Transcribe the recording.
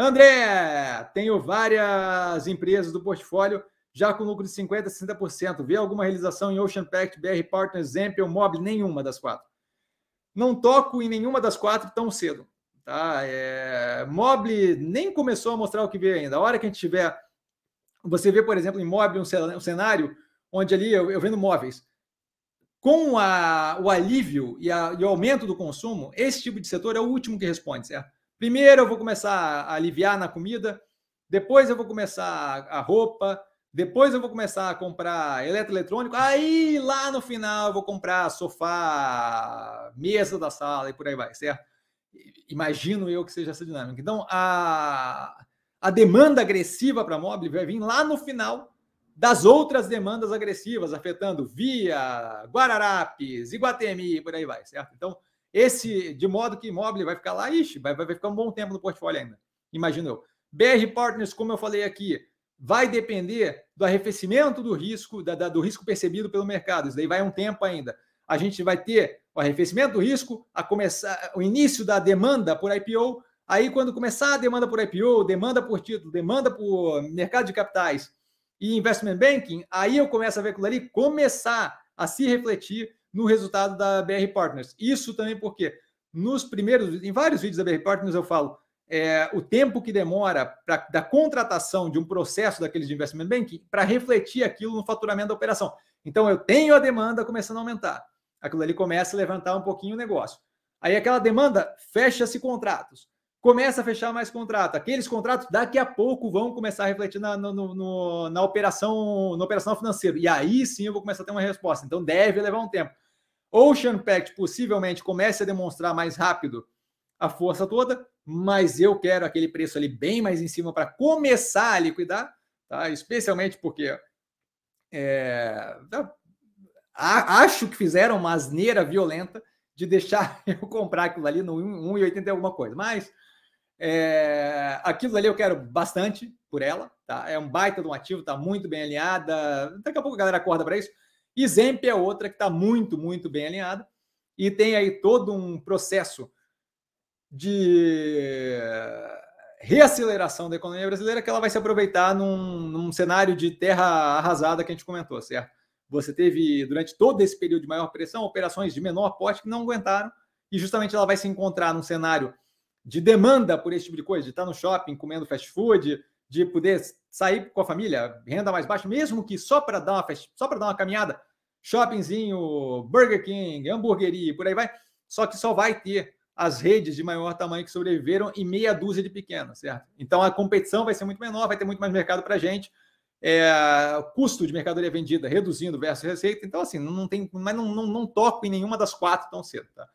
André, tenho várias empresas do portfólio já com lucro de 50%, 60%. Vê alguma realização em Ocean Pact, BR Partners, exemplo Mobile? Nenhuma das quatro. Não toco em nenhuma das quatro tão cedo. Tá? É... Mobile nem começou a mostrar o que vê ainda. A hora que a gente tiver... Você vê, por exemplo, em Mobile um cenário onde ali eu, eu vendo móveis. Com a, o alívio e, a, e o aumento do consumo, esse tipo de setor é o último que responde, certo? Primeiro eu vou começar a aliviar na comida, depois eu vou começar a roupa, depois eu vou começar a comprar eletroeletrônico, aí lá no final eu vou comprar sofá, mesa da sala e por aí vai, certo? Imagino eu que seja essa dinâmica. Então, a, a demanda agressiva para mobile vai vir lá no final das outras demandas agressivas, afetando Via, Guararapes, Iguatemi, e por aí vai, certo? Então, esse, de modo que imóvel vai ficar lá, ixi, vai, vai ficar um bom tempo no portfólio ainda, imagino eu. BR Partners, como eu falei aqui, vai depender do arrefecimento do risco, da, da, do risco percebido pelo mercado. Isso daí vai um tempo ainda. A gente vai ter o arrefecimento do risco, a começar o início da demanda por IPO. Aí, quando começar a demanda por IPO, demanda por título, demanda por mercado de capitais e investment banking, aí eu começo a ver aquilo ali começar a se refletir no resultado da BR Partners. Isso também porque nos primeiros, em vários vídeos da BR Partners eu falo é, o tempo que demora pra, da contratação de um processo daqueles de investment banking para refletir aquilo no faturamento da operação. Então eu tenho a demanda começando a aumentar. Aquilo ali começa a levantar um pouquinho o negócio. Aí aquela demanda fecha-se contratos começa a fechar mais contrato. Aqueles contratos daqui a pouco vão começar a refletir na, no, no, na operação na operação financeira. E aí sim eu vou começar a ter uma resposta. Então deve levar um tempo. Ocean Pact possivelmente comece a demonstrar mais rápido a força toda, mas eu quero aquele preço ali bem mais em cima para começar a liquidar, tá? especialmente porque é, acho que fizeram uma asneira violenta de deixar eu comprar aquilo ali no 1,80 e alguma coisa. Mas é, aquilo ali eu quero bastante por ela, tá? É um baita de um ativo, tá muito bem alinhada. Daqui a pouco a galera acorda para isso. E é outra que está muito, muito bem alinhada e tem aí todo um processo de reaceleração da economia brasileira que ela vai se aproveitar num, num cenário de terra arrasada que a gente comentou, certo? Você teve, durante todo esse período de maior pressão, operações de menor porte que não aguentaram, e justamente ela vai se encontrar num cenário de demanda por esse tipo de coisa, de estar no shopping comendo fast food, de poder sair com a família, renda mais baixa, mesmo que só para dar uma fast, só para dar uma caminhada, shoppingzinho, Burger King, hamburgueria, por aí vai. Só que só vai ter as redes de maior tamanho que sobreviveram e meia dúzia de pequenas, certo? Então a competição vai ser muito menor, vai ter muito mais mercado para gente é, custo de mercadoria vendida reduzindo versus receita. Então, assim, não tem, mas não, não, não toco em nenhuma das quatro tão cedo. Tá?